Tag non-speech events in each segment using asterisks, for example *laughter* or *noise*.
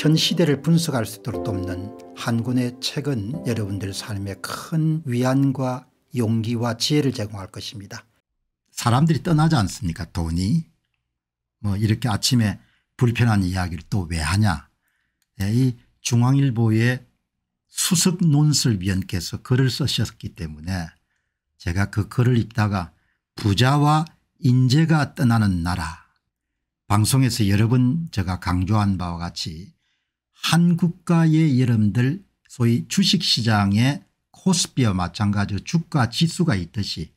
현 시대를 분석할 수 있도록 돕는 한군의 책은 여러분들 삶에 큰 위안과 용기와 지혜를 제공할 것입니다. 사람들이 떠나지 않습니까 돈이. 뭐 이렇게 아침에 불편한 이야기를 또 왜 하냐. 예, 이 중앙일보의 수석 논술위원께서 글을 쓰셨기 때문에 제가 그 글을 읽다가 부자와 인재가 떠나는 나라 방송에서 여러 번 제가 강조한 바와 같이 한국가의 여러분들 소위 주식시장의 코스피와 마찬가지로 주가 지수가 있듯이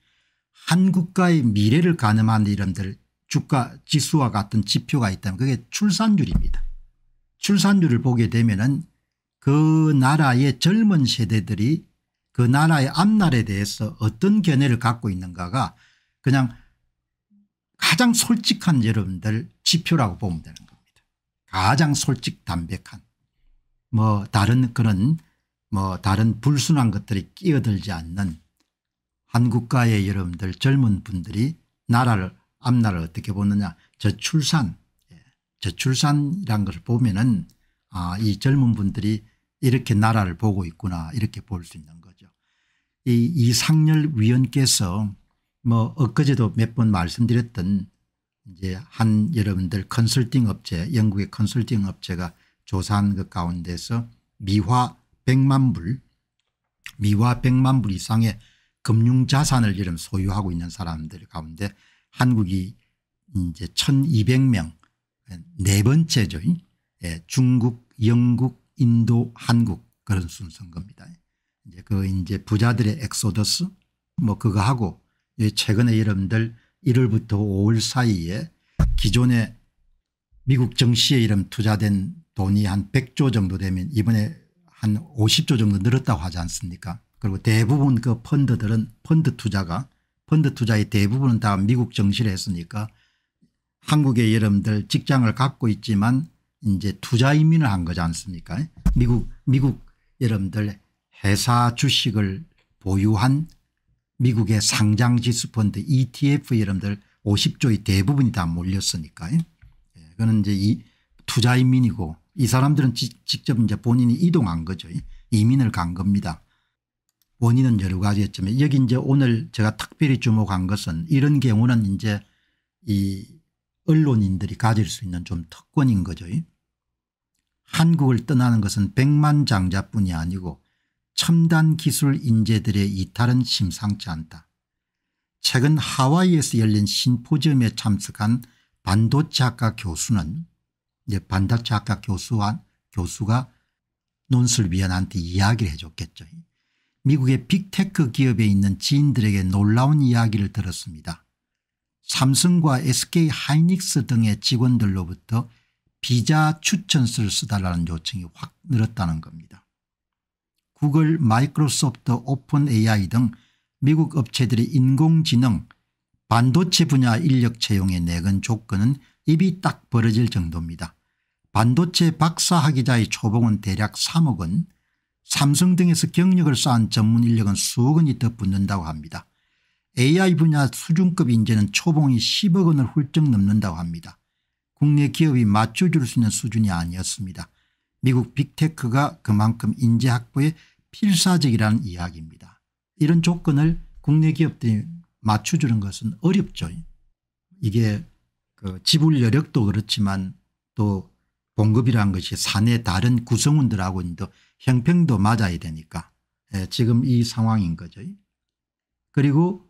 한국가의 미래를 가늠하는 여러분들 주가 지수와 같은 지표가 있다면 그게 출산율입니다. 출산율을 보게 되면 은그 나라의 젊은 세대들이 그 나라의 앞날에 대해서 어떤 견해를 갖고 있는가가 그냥 가장 솔직한 여러분들 지표라고 보면 되는 겁니다. 가장 솔직 담백한. 뭐 다른 그런 뭐 다른 불순한 것들이 끼어들지 않는 한국가의 여러분들 젊은 분들이 나라를 앞날을 어떻게 보느냐 저출산 예, 저출산이란 것을 보면은 아, 이 젊은 분들이 이렇게 나라를 보고 있구나 이렇게 볼 수 있는 거죠. 이 이상열 위원께서 뭐 엊그제도 몇 번 말씀드렸던 이제 한 여러분들 컨설팅 업체 영국의 컨설팅 업체가 조사한 것 그 가운데서 미화 100만 불 미화 100만 불 이상의 금융자산을 이름 소유하고 있는 사람들 가운데 한국이 이제 1200명 네 번째죠. 예, 중국 영국 인도 한국 그런 순서인 겁니다. 이제 그 이제 부자들의 엑소더스 뭐 그거 하고 최근에 여러분들 1월부터 5월 사이에 기존의 미국 정시에 이름 투자된 돈이 한 100조 정도 되면 이번에 한 50조 정도 늘었다고 하지 않습니까 그리고 대부분 그 펀드들은 펀드 투자가 펀드 투자의 대부분은 다 미국 정시를 했으니까 한국의 여러분들 직장을 갖고 있지만 이제 투자 이민을 한 거지 않습니까 미국 미국 여러분들 회사 주식을 보유한 미국의 상장 지수펀드 ETF 여러분들 50조의 대부분이 다 몰렸으니까 예, 그거는 이제 이 투자 이민이고 이 사람들은 직접 이제 본인이 이동한 거죠. 이민을 간 겁니다. 원인은 여러 가지였지만 여기 이제 오늘 제가 특별히 주목한 것은 이런 경우는 이제 이 언론인들이 가질 수 있는 좀 특권인 거죠. 한국을 떠나는 것은 백만 장자뿐이 아니고 첨단 기술 인재들의 이탈은 심상치 않다. 최근 하와이에서 열린 심포지엄에 참석한 반도체 학과 교수는 이제 반닥 작가 교수와 교수가 논술위원한테 이야기를 해줬겠죠. 미국의 빅테크 기업에 있는 지인들에게 놀라운 이야기를 들었습니다. 삼성과 SK 하이닉스 등의 직원들로부터 비자 추천서를 쓰달라는 요청이 확 늘었다는 겁니다. 구글 마이크로소프트 오픈 AI 등 미국 업체들의 인공지능 반도체 분야 인력 채용에 내건 조건은 입이 딱 벌어질 정도입니다. 반도체 박사학위자의 초봉은 대략 3억 원 삼성 등에서 경력을 쌓은 전문 인력은 수억 원이 더 붙는다고 합니다. AI 분야 수준급 인재는 초봉이 10억 원을 훌쩍 넘는다고 합니다. 국내 기업이 맞춰줄 수 있는 수준이 아니었습니다. 미국 빅테크가 그만큼 인재 확보에 필사적이라는 이야기입니다. 이런 조건을 국내 기업들이 맞춰주는 것은 어렵죠. 이게 그 지불 여력도 그렇지만 또 봉급이라는 것이 산의 다른 구성원들하고도 형평도 맞아야 되니까 예, 지금 이 상황인 거죠. 그리고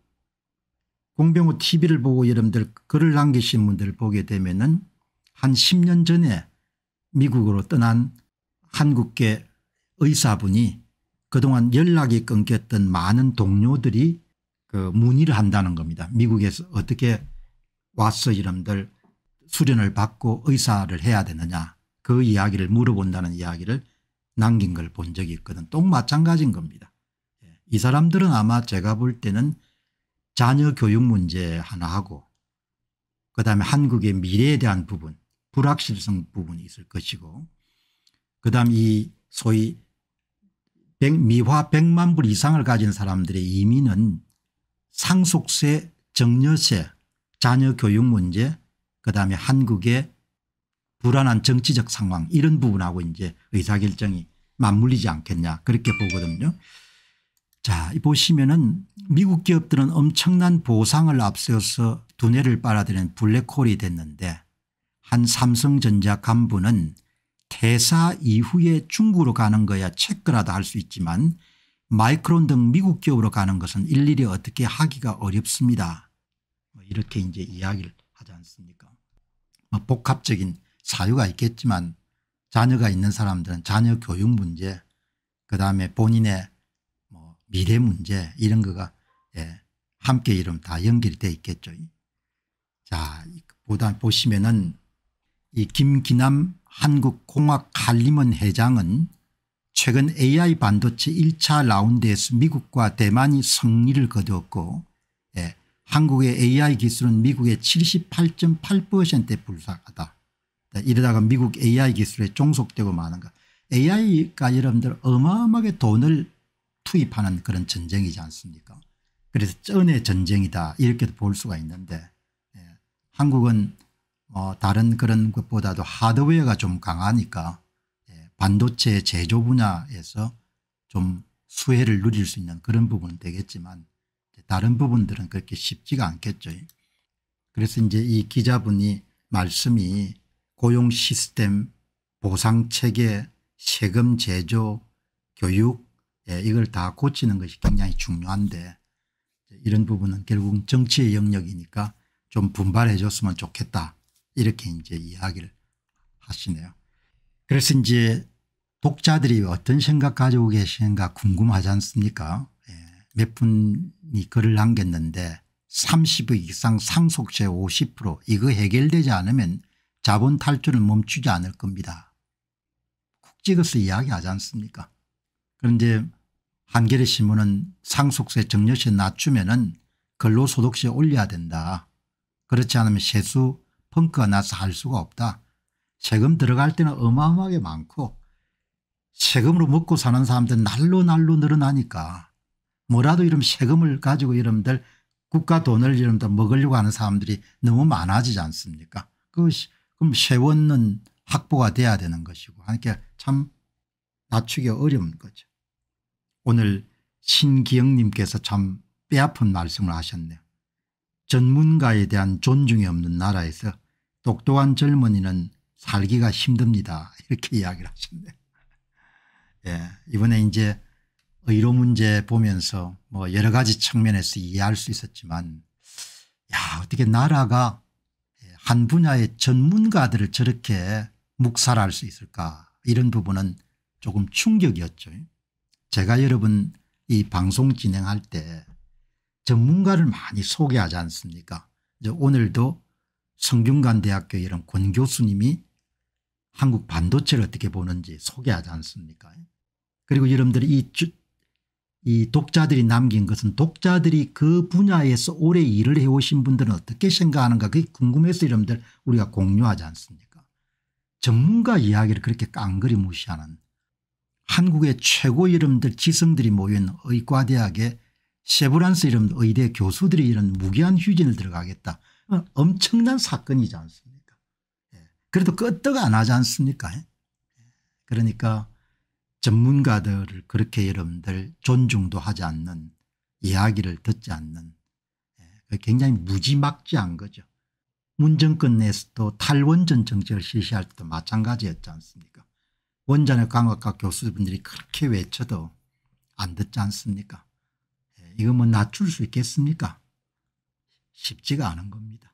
공병호 tv를 보고 여러분들 글을 남기신 분들 보게 되면 은한 10년 전에 미국으로 떠난 한국계 의사분이 그동안 연락이 끊겼던 많은 동료들이 그 문의를 한다는 겁니다. 미국에서 어떻게 왔어 이름들 수련을 받고 의사를 해야 되느냐 그 이야기를 물어본다는 이야기를 남긴 걸 본 적이 있거든. 똑 마찬가지인 겁니다. 예, 이 사람들은 아마 제가 볼 때는 자녀 교육 문제 하나하고 그다음에 한국의 미래에 대한 부분 불확실성 부분이 있을 것이고 그다음 이 소위 미화 100만 불 이상을 가진 사람들의 이민은 상속세 정려세 자녀 교육 문제 그다음에 한국의 불안한 정치적 상황 이런 부분하고 이제 의사결정이 맞물리지 않겠냐 그렇게 보거든요. 자 보시면은 미국 기업들은 엄청난 보상을 앞세워서 두뇌를 빨아들이는 블랙홀이 됐는데 한 삼성전자 간부는 퇴사 이후에 중국으로 가는 거야 체크라도 할 수 있지만 마이크론 등 미국 기업으로 가는 것은 일일이 어떻게 하기가 어렵습니다. 뭐 이렇게 이제 이야기를 하지 않습니까 뭐 복합적인 사유가 있겠지만 자녀가 있는 사람들은 자녀 교육 문제 그다음에 본인의 뭐 미래 문제 이런 거가 예, 함께 이름 다연결되어 있겠죠. 자보시면은이 김기남 한국공학 할리먼 회장은 최근 AI 반도체 1차 라운드에서 미국과 대만이 승리를 거두었고 한국의 AI 기술은 미국의 78.8%에 불과하다. 이러다가 미국 AI 기술에 종속되고 마는가. AI가 여러분들 어마어마하게 돈을 투입하는 그런 전쟁이지 않습니까? 그래서 쩐의 전쟁이다 이렇게도 볼 수가 있는데 예. 한국은 어 다른 그런 것보다도 하드웨어가 좀 강하니까 예. 반도체 제조 분야에서 좀 수혜를 누릴 수 있는 그런 부분은 되겠지만 다른 부분들은 그렇게 쉽지가 않겠죠. 그래서 이제 이 기자분이 말씀이 고용 시스템 보상 체계 세금 제조 교육 예, 이걸 다 고치는 것이 굉장히 중요한데 이런 부분은 결국 정치의 영역이니까 좀 분발해 줬으면 좋겠다 이렇게 이제 이야기를 하시네요. 그래서 이제 독자들이 어떤 생각 가지고 계시는가 궁금하지 않습니까 몇 분이 글을 남겼는데 30억 이상 상속세 50% 이거 해결되지 않으면 자본 탈출을 멈추지 않을 겁니다. 쿡 찍어서 이야기하지 않습니까 그런데 한겨레 신문은 상속세 정려세 낮추면 은 근로소득세 올려야 된다. 그렇지 않으면 세수 펑크가 나서 할 수가 없다. 세금 들어갈 때는 어마어마하게 많고 세금으로 먹고 사는 사람들 날로 날로 늘어나니까 뭐라도 이런 세금을 가지고 이름들 국가 돈을 이름들 먹으려고 하는 사람들이 너무 많아지지 않습니까 그 그럼 세원은 확보가 돼야 되는 것이고 하니까 참 낮추기 어려운 거죠. 오늘 신기영님께서 참 뼈아픈 말씀을 하셨네요. 전문가에 대한 존중이 없는 나라에서 똑똑한 젊은이는 살기가 힘듭니다. *laughs* 이렇게 이야기를 하셨네요. 예, 이번에 이제 의료 뭐 문제 보면서 뭐 여러 가지 측면에서 이해할 수 있었지만 야 어떻게 나라가 한 분야의 전문가들을 저렇게 묵살할 수 있을까 이런 부분은 조금 충격이었죠. 제가 여러분 이 방송 진행할 때 전문가를 많이 소개하지 않습니까 오늘도 성균관대학교 이런 권 교수님이 한국 반도체를 어떻게 보는지 소개하지 않습니까 그리고 여러분들이 이이 독자들이 남긴 것은 독자들이 그 분야에서 오래 일을 해오신 분들은 어떻게 생각하는가 그게 궁금해서 여러분들 우리가 공유하지 않습니까 전문가 이야기를 그렇게 깡그리 무시하는 한국의 최고 이름들 지성들이 모인 의과대학의 세브란스 이름 의대 교수들이 이런 무기한 휴진을 들어가겠다 어, 엄청난 사건이지 않습니까 예, 그래도 끄떡 안 하지 않습니까 예. 그러니까 전문가들을 그렇게 여러분들 존중도 하지 않는 이야기를 듣지 않는 예, 굉장히 무지막지한 거죠. 문정권 내에서도 탈원전 정책을 실시할 때도 마찬가지였지 않습니까 원전의 강학과 교수분들이 그렇게 외쳐도 안 듣지 않습니까 예, 이거 뭐 낮출 수 있겠습니까 쉽지가 않은 겁니다.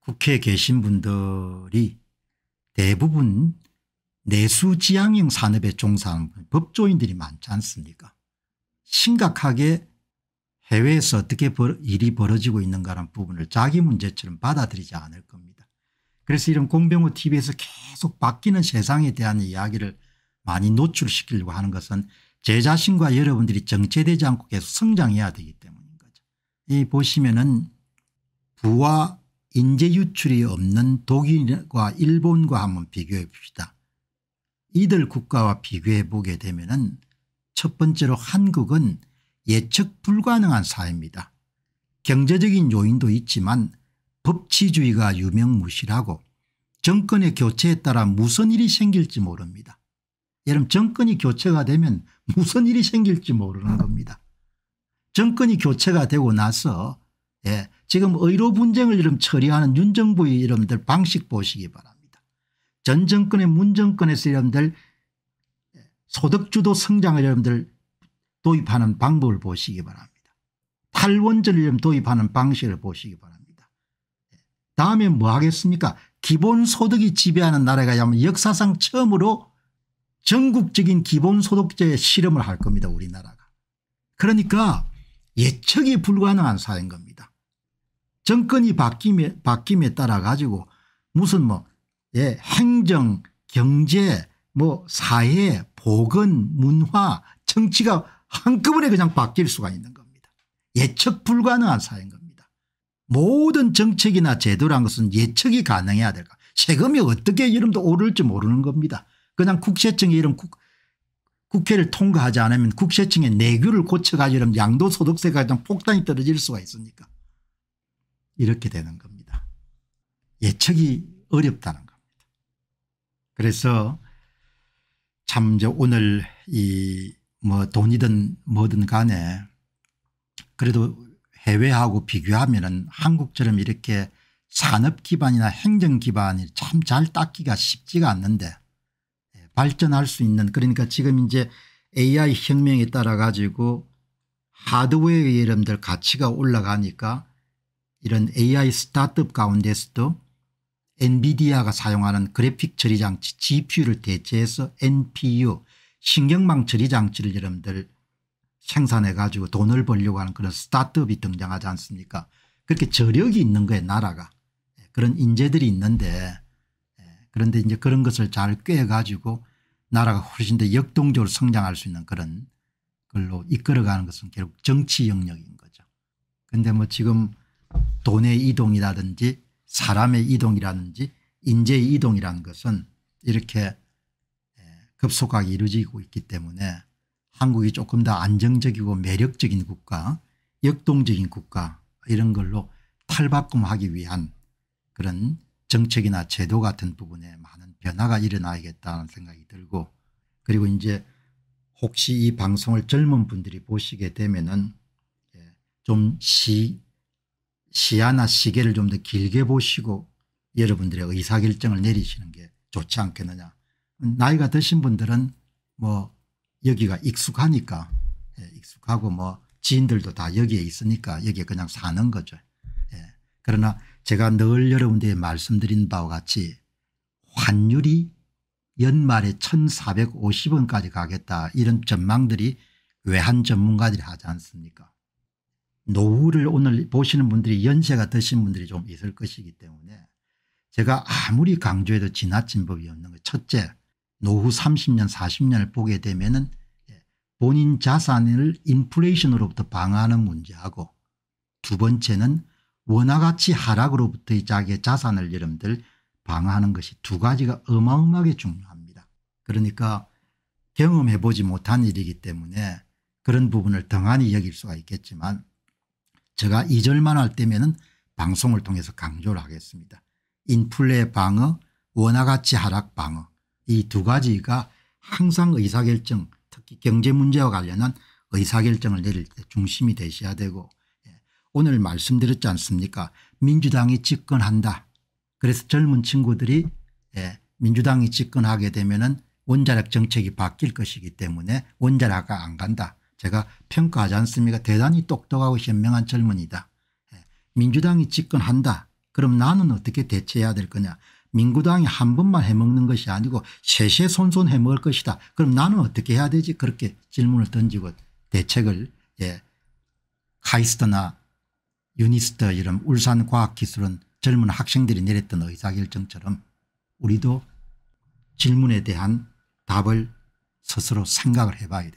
국회에 계신 분들이 대부분 내수지향형 산업에 종사하는 법조인들이 많지 않습니까 심각하게 해외에서 어떻게 일이 벌어지고 있는가라는 부분을 자기 문제처럼 받아들이지 않을 겁니다. 그래서 이런 공병호 tv에서 계속 바뀌는 세상에 대한 이야기를 많이 노출시키려고 하는 것은 제 자신과 여러분들이 정체되지 않고 계속 성장해야 되기 때문인 거죠. 이 보시면 은 부와 인재 유출이 없는 독일과 일본과 한번 비교해 봅시다. 이들 국가와 비교해 보게 되면 첫 번째로 한국은 예측 불가능한 사회입니다. 경제적인 요인도 있지만 법치주의가 유명무실하고 정권의 교체에 따라 무슨 일이 생길지 모릅니다. 여러분 정권이 교체가 되면 무슨 일이 생길지 모르는 겁니다. 정권이 교체가 되고 나서 예, 지금 의료 분쟁을 이름 처리하는 윤 정부의 이름들 방식 보시기 바랍니다. 전 정권의 문 정권에서 여러분들 소득주도 성장을 여러분들 도입하는 방법을 보시기 바랍니다. 탈원전을 도입하는 방식을 보시기 바랍니다. 다음에 뭐 하겠습니까 기본소득이 지배하는 나라가 야 역사상 처음으로 전국적인 기본소득제 실험을 할 겁니다 우리나라가. 그러니까 예측이 불가능한 사인 겁니다. 정권이 바뀜에, 바뀜에 따라 가지고 무슨 뭐 예, 행정, 경제, 뭐 사회, 보건, 문화, 정치가 한꺼번에 그냥 바뀔 수가 있는 겁니다. 예측 불가능한 사회인 겁니다. 모든 정책이나 제도란 것은 예측이 가능해야 될까. 세금이 어떻게 이름도 오를지 모르는 겁니다. 그냥 국세청이 이런 국, 국회를 통과하지 않으면 국세청의 내규를 고쳐가지고 양도소득세가 그냥 폭탄이 떨어질 수가 있으니까 이렇게 되는 겁니다. 예측이 어렵다는 그래서 참저 오늘 이 뭐 돈이든 뭐든 간에 그래도 해외하고 비교하면은 한국처럼 이렇게 산업 기반이나 행정 기반이 참 잘 닦기가 쉽지가 않는데 예, 발전할 수 있는 그러니까 지금 이제 AI 혁명에 따라 가지고 하드웨어의 여러분들 가치가 올라가니까 이런 AI 스타트업 가운데서도 엔비디아가 사용하는 그래픽 처리 장치 GPU를 대체해서 NPU 신경망 처리 장치를 여러분들 생산해 가지고 돈을 벌려고 하는 그런 스타트업이 등장하지 않습니까 그렇게 저력이 있는 거예요 나라가 예, 그런 인재들이 있는데 예, 그런데 이제 그런 것을 잘꿰어 가지고 나라가 훨씬 더 역동적으로 성장할 수 있는 그런 걸로 이끌어가는 것은 결국 정치 영역인 거죠. 그런데 뭐 지금 돈의 이동이라든지 사람의 이동이라든지 인재의 이동이라는 것은 이렇게 급속하게 이루어지고 있기 때문에 한국이 조금 더 안정적이고 매력적인 국가 역동적인 국가 이런 걸로 탈바꿈하기 위한 그런 정책이나 제도 같은 부분에 많은 변화가 일어나야겠다는 생각이 들고 그리고 이제 혹시 이 방송을 젊은 분들이 보시게 되면은 예, 좀 시야나 시계를 좀 더 길게 보시고 여러분들의 의사결정을 내리시는 게 좋지 않겠느냐. 나이가 드신 분들은 뭐 여기가 익숙하니까 예, 익숙하고 뭐 지인들도 다 여기에 있으니까 여기에 그냥 사는 거죠. 예. 그러나 제가 늘 여러분들에게 말씀드린 바와 같이 환율이 연말에 1450원까지 가겠다 이런 전망들이 외환 전문가들이 하지 않습니까 노후를 오늘 보시는 분들이 연세가 드신 분들이 좀 있을 것이기 때문에 제가 아무리 강조해도 지나친 법이 없는 거 첫째 노후 30년 40년을 보게 되면 은 예, 본인 자산을 인플레이션으로부터 방어하는 문제하고 두 번째는 원화가치 하락으로부터의 자기의 자산을 여러분들 방어하는 것이 두 가지가 어마어마하게 중요합니다. 그러니까 경험해보지 못한 일이기 때문에 그런 부분을 덩하니 여길 수가 있겠지만 제가 이절만할 때면은 방송을 통해서 강조를 하겠습니다. 인플레 방어 원화가치 하락 방어 이 두 가지가 항상 의사결정 특히 경제 문제와 관련한 의사결정을 내릴 때 중심이 되셔야 되고 예. 오늘 말씀드렸지 않습니까 민주당이 집권한다 그래서 젊은 친구들이 예, 민주당이 집권하게 되면 은 원자력 정책이 바뀔 것이기 때문에 원자력안 간다 제가 평가하지 않습니까 대단히 똑똑하고 현명한 젊은이다. 예, 민주당이 집권한다. 그럼 나는 어떻게 대처해야 될 거냐. 민주당이 한 번만 해먹는 것이 아니고 세세손손 해먹을 것이다. 그럼 나는 어떻게 해야 되지 그렇게 질문을 던지고 대책을 예. 카이스트나 유니스트 이런 울산과학기술은 젊은 학생들이 내렸던 의사결정처럼 우리도 질문에 대한 답을 스스로 생각을 해봐야 된다.